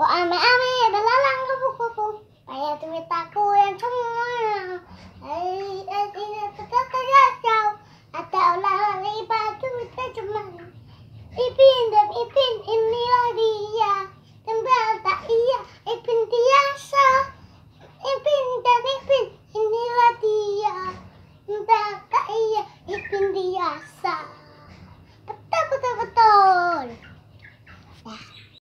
Ku ame-ame belalang kupu-kupu Banyak duit aku yang cemurang Ada ulah riba duitnya cuma Ipin dan Ipin ini lah dia Tembal tak iya Ipin biasa Ipin dan Ipin ini lah dia Tembal tak iya Ipin biasa